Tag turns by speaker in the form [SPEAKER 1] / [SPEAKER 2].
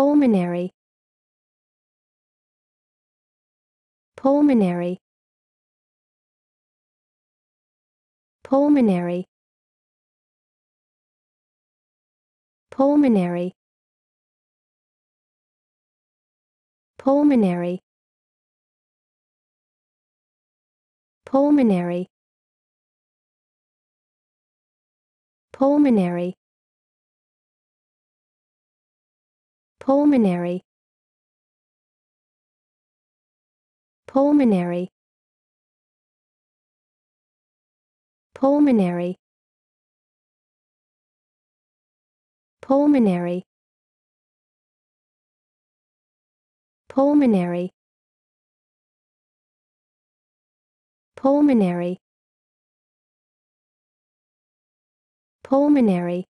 [SPEAKER 1] pulmonary pulmonary pulmonary pulmonary pulmonary pulmonary pulmonary pulmonary pulmonary pulmonary pulmonary pulmonary pulmonary pulmonary